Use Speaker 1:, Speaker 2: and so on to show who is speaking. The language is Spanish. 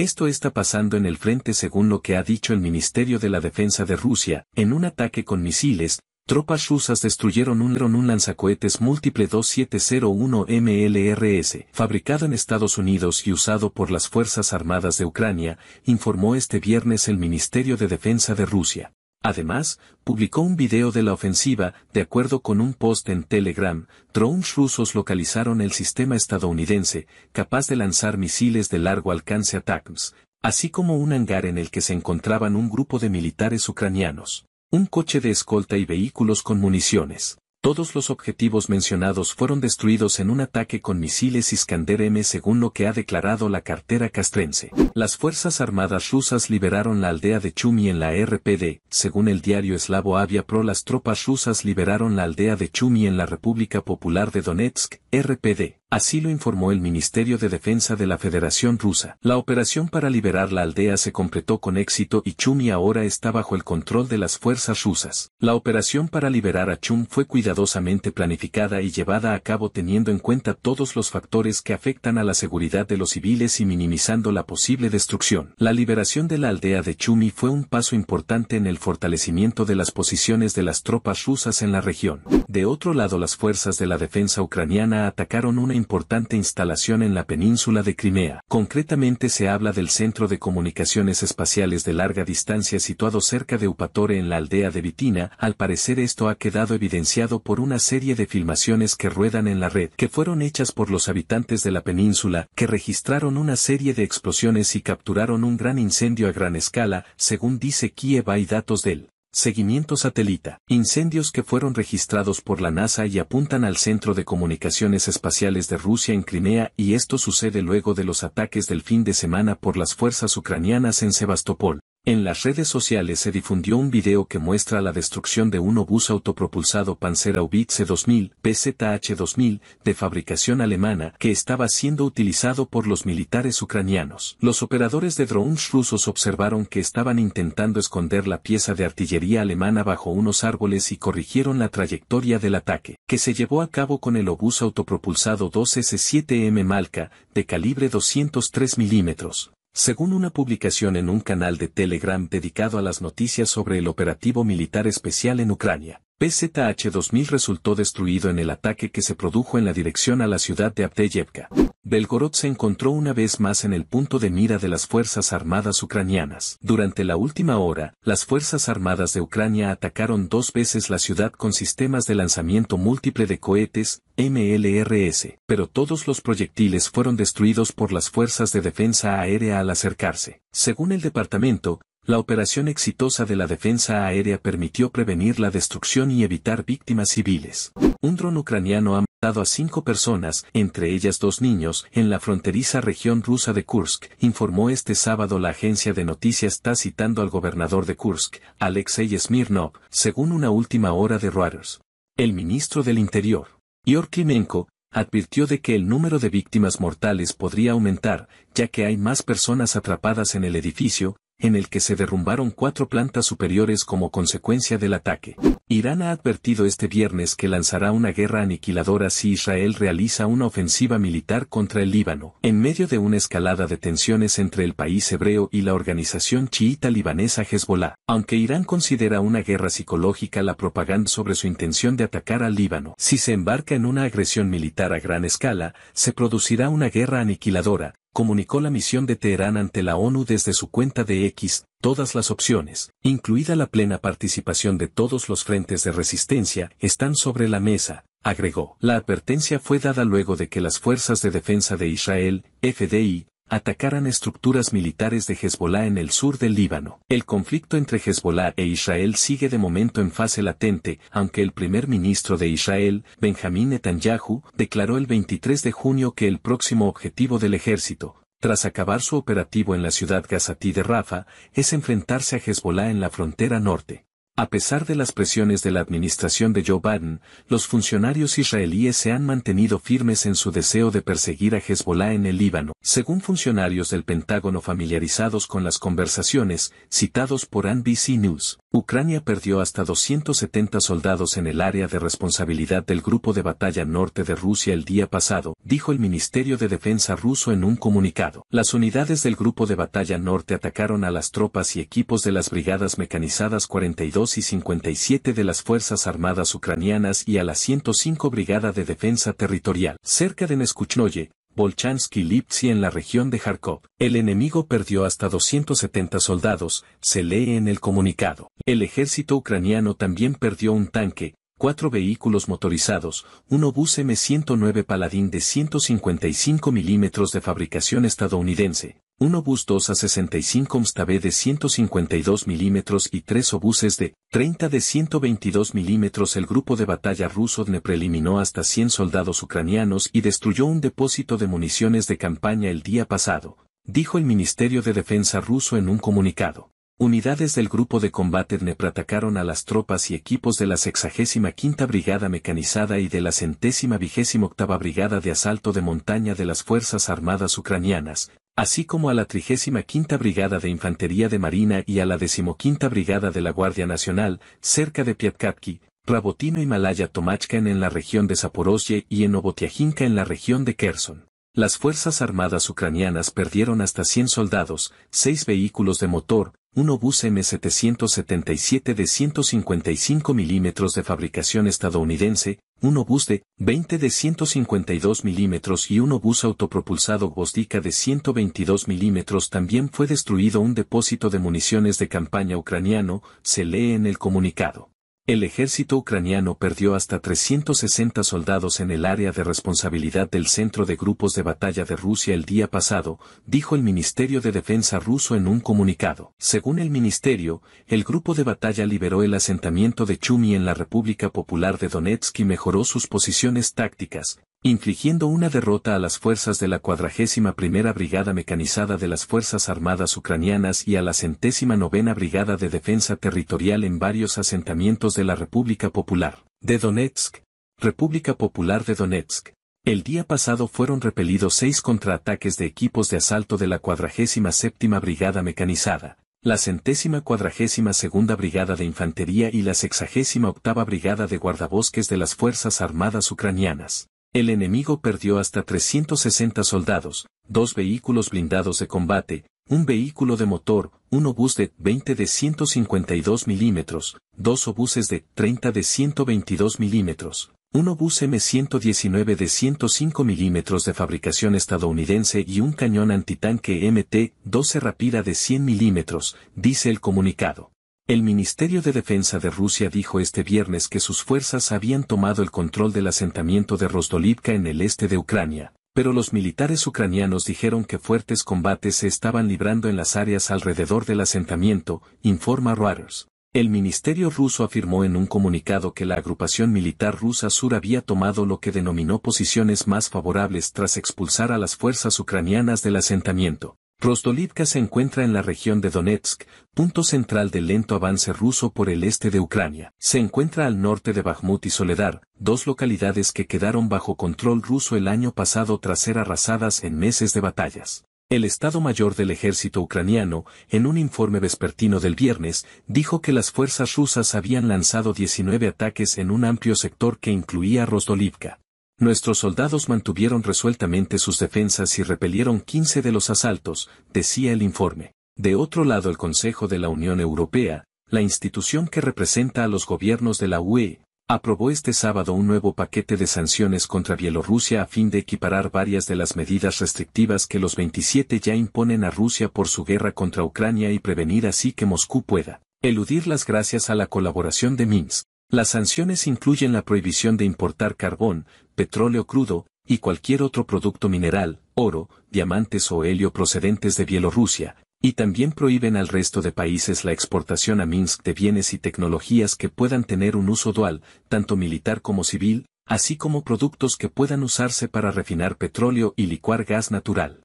Speaker 1: Esto está pasando en el frente según lo que ha dicho el Ministerio de la Defensa de Rusia, en un ataque con misiles, tropas rusas destruyeron un, un lanzacohetes múltiple 2701 MLRS, fabricado en Estados Unidos y usado por las Fuerzas Armadas de Ucrania, informó este viernes el Ministerio de Defensa de Rusia. Además, publicó un video de la ofensiva, de acuerdo con un post en Telegram, drones rusos localizaron el sistema estadounidense, capaz de lanzar misiles de largo alcance a ATACMS, así como un hangar en el que se encontraban un grupo de militares ucranianos, un coche de escolta y vehículos con municiones. Todos los objetivos mencionados fueron destruidos en un ataque con misiles Iskander M según lo que ha declarado la cartera castrense. Las Fuerzas Armadas rusas liberaron la aldea de Chumi en la RPD, según el diario eslavo Avia Pro las tropas rusas liberaron la aldea de Chumi en la República Popular de Donetsk, RPD. Así lo informó el Ministerio de Defensa de la Federación Rusa. La operación para liberar la aldea se completó con éxito y Chumi ahora está bajo el control de las fuerzas rusas. La operación para liberar a Chum fue cuidadosamente planificada y llevada a cabo teniendo en cuenta todos los factores que afectan a la seguridad de los civiles y minimizando la posible destrucción. La liberación de la aldea de Chumi fue un paso importante en el fortalecimiento de las posiciones de las tropas rusas en la región. De otro lado las fuerzas de la defensa ucraniana atacaron una importante instalación en la península de Crimea. Concretamente se habla del Centro de Comunicaciones Espaciales de Larga Distancia situado cerca de Upatore en la aldea de Vitina. Al parecer esto ha quedado evidenciado por una serie de filmaciones que ruedan en la red, que fueron hechas por los habitantes de la península, que registraron una serie de explosiones y capturaron un gran incendio a gran escala, según dice Kiev y datos del Seguimiento satelita. Incendios que fueron registrados por la NASA y apuntan al Centro de Comunicaciones Espaciales de Rusia en Crimea y esto sucede luego de los ataques del fin de semana por las fuerzas ucranianas en Sebastopol. En las redes sociales se difundió un video que muestra la destrucción de un obús autopropulsado Panzer 2000 PZH 2000 de fabricación alemana que estaba siendo utilizado por los militares ucranianos. Los operadores de drones rusos observaron que estaban intentando esconder la pieza de artillería alemana bajo unos árboles y corrigieron la trayectoria del ataque, que se llevó a cabo con el obús autopropulsado 2S7M Malka de calibre 203 milímetros. Según una publicación en un canal de Telegram dedicado a las noticias sobre el operativo militar especial en Ucrania, PZH 2000 resultó destruido en el ataque que se produjo en la dirección a la ciudad de Abdeyevka. Belgorod se encontró una vez más en el punto de mira de las Fuerzas Armadas ucranianas. Durante la última hora, las Fuerzas Armadas de Ucrania atacaron dos veces la ciudad con sistemas de lanzamiento múltiple de cohetes, MLRS, pero todos los proyectiles fueron destruidos por las fuerzas de defensa aérea al acercarse. Según el departamento, la operación exitosa de la defensa aérea permitió prevenir la destrucción y evitar víctimas civiles. Un dron ucraniano ha matado a cinco personas, entre ellas dos niños, en la fronteriza región rusa de Kursk, informó este sábado la agencia de noticias está citando al gobernador de Kursk, Alexei Smirnov, según una última hora de Reuters. El ministro del Interior, Ior Klimenko, advirtió de que el número de víctimas mortales podría aumentar, ya que hay más personas atrapadas en el edificio, en el que se derrumbaron cuatro plantas superiores como consecuencia del ataque. Irán ha advertido este viernes que lanzará una guerra aniquiladora si Israel realiza una ofensiva militar contra el Líbano, en medio de una escalada de tensiones entre el país hebreo y la organización chiita libanesa Hezbollah. Aunque Irán considera una guerra psicológica la propaganda sobre su intención de atacar al Líbano, si se embarca en una agresión militar a gran escala, se producirá una guerra aniquiladora, comunicó la misión de Teherán ante la ONU desde su cuenta de X, todas las opciones, incluida la plena participación de todos los frentes de resistencia, están sobre la mesa, agregó. La advertencia fue dada luego de que las Fuerzas de Defensa de Israel, FDI, atacaran estructuras militares de Hezbollah en el sur del Líbano. El conflicto entre Hezbollah e Israel sigue de momento en fase latente, aunque el primer ministro de Israel, Benjamín Netanyahu, declaró el 23 de junio que el próximo objetivo del ejército, tras acabar su operativo en la ciudad gazatí de Rafa, es enfrentarse a Hezbollah en la frontera norte. A pesar de las presiones de la administración de Joe Biden, los funcionarios israelíes se han mantenido firmes en su deseo de perseguir a Hezbollah en el Líbano, según funcionarios del Pentágono familiarizados con las conversaciones, citados por NBC News. Ucrania perdió hasta 270 soldados en el área de responsabilidad del grupo de batalla norte de Rusia el día pasado, dijo el Ministerio de Defensa ruso en un comunicado. Las unidades del grupo de batalla norte atacaron a las tropas y equipos de las brigadas mecanizadas 42 57 de las Fuerzas Armadas Ucranianas y a la 105 Brigada de Defensa Territorial. Cerca de Neskuchnoye, Volchansky Lipsi en la región de Kharkov. El enemigo perdió hasta 270 soldados, se lee en el comunicado. El ejército ucraniano también perdió un tanque, cuatro vehículos motorizados, un obús M109 Paladín de 155 milímetros de fabricación estadounidense, un obús 2 a 65 Mstab de 152 milímetros y tres obuses de 30 de 122 milímetros. El grupo de batalla ruso Dnepr preliminó hasta 100 soldados ucranianos y destruyó un depósito de municiones de campaña el día pasado, dijo el Ministerio de Defensa ruso en un comunicado. Unidades del Grupo de Combate nepratacaron a las tropas y equipos de la 65 Brigada Mecanizada y de la centésima vigésima Brigada de Asalto de Montaña de las Fuerzas Armadas Ucranianas, así como a la 35 Brigada de Infantería de Marina y a la 15 Brigada de la Guardia Nacional, cerca de Piatkatki, Rabotino y Malaya Tomachkan en la región de Zaporozhye y en Obotiajinka en la región de Kherson. Las Fuerzas Armadas ucranianas perdieron hasta 100 soldados, 6 vehículos de motor, un obús M777 de 155 milímetros de fabricación estadounidense, un obús de 20 de 152 milímetros y un obús autopropulsado Gvozdika de 122 milímetros también fue destruido un depósito de municiones de campaña ucraniano, se lee en el comunicado. El ejército ucraniano perdió hasta 360 soldados en el área de responsabilidad del Centro de Grupos de Batalla de Rusia el día pasado, dijo el Ministerio de Defensa ruso en un comunicado. Según el ministerio, el grupo de batalla liberó el asentamiento de Chumi en la República Popular de Donetsk y mejoró sus posiciones tácticas, infligiendo una derrota a las fuerzas de la 41 primera brigada mecanizada de las Fuerzas Armadas Ucranianas y a la centésima novena brigada de defensa territorial en varios asentamientos de la República Popular de Donetsk, República Popular de Donetsk. El día pasado fueron repelidos seis contraataques de equipos de asalto de la 47 séptima brigada mecanizada, la centésima cuadragésima segunda brigada de infantería y la 68 octava brigada de guardabosques de las Fuerzas Armadas Ucranianas. El enemigo perdió hasta 360 soldados, dos vehículos blindados de combate, un vehículo de motor, un obús de 20 de 152 milímetros, dos obuses de 30 de 122 milímetros, un obús M119 de 105 milímetros de fabricación estadounidense y un cañón antitanque MT-12 rápida de 100 milímetros, dice el comunicado. El Ministerio de Defensa de Rusia dijo este viernes que sus fuerzas habían tomado el control del asentamiento de Rostolivka en el este de Ucrania, pero los militares ucranianos dijeron que fuertes combates se estaban librando en las áreas alrededor del asentamiento, informa Reuters. El ministerio ruso afirmó en un comunicado que la agrupación militar rusa Sur había tomado lo que denominó posiciones más favorables tras expulsar a las fuerzas ucranianas del asentamiento. Rostolivka se encuentra en la región de Donetsk, punto central del lento avance ruso por el este de Ucrania. Se encuentra al norte de Bakhmut y Soledar, dos localidades que quedaron bajo control ruso el año pasado tras ser arrasadas en meses de batallas. El Estado Mayor del Ejército ucraniano, en un informe vespertino del viernes, dijo que las fuerzas rusas habían lanzado 19 ataques en un amplio sector que incluía Rostolivka. Nuestros soldados mantuvieron resueltamente sus defensas y repelieron 15 de los asaltos, decía el informe. De otro lado el Consejo de la Unión Europea, la institución que representa a los gobiernos de la UE, aprobó este sábado un nuevo paquete de sanciones contra Bielorrusia a fin de equiparar varias de las medidas restrictivas que los 27 ya imponen a Rusia por su guerra contra Ucrania y prevenir así que Moscú pueda eludirlas las gracias a la colaboración de Minsk las sanciones incluyen la prohibición de importar carbón, petróleo crudo, y cualquier otro producto mineral, oro, diamantes o helio procedentes de Bielorrusia, y también prohíben al resto de países la exportación a Minsk de bienes y tecnologías que puedan tener un uso dual, tanto militar como civil, así como productos que puedan usarse para refinar petróleo y licuar gas natural.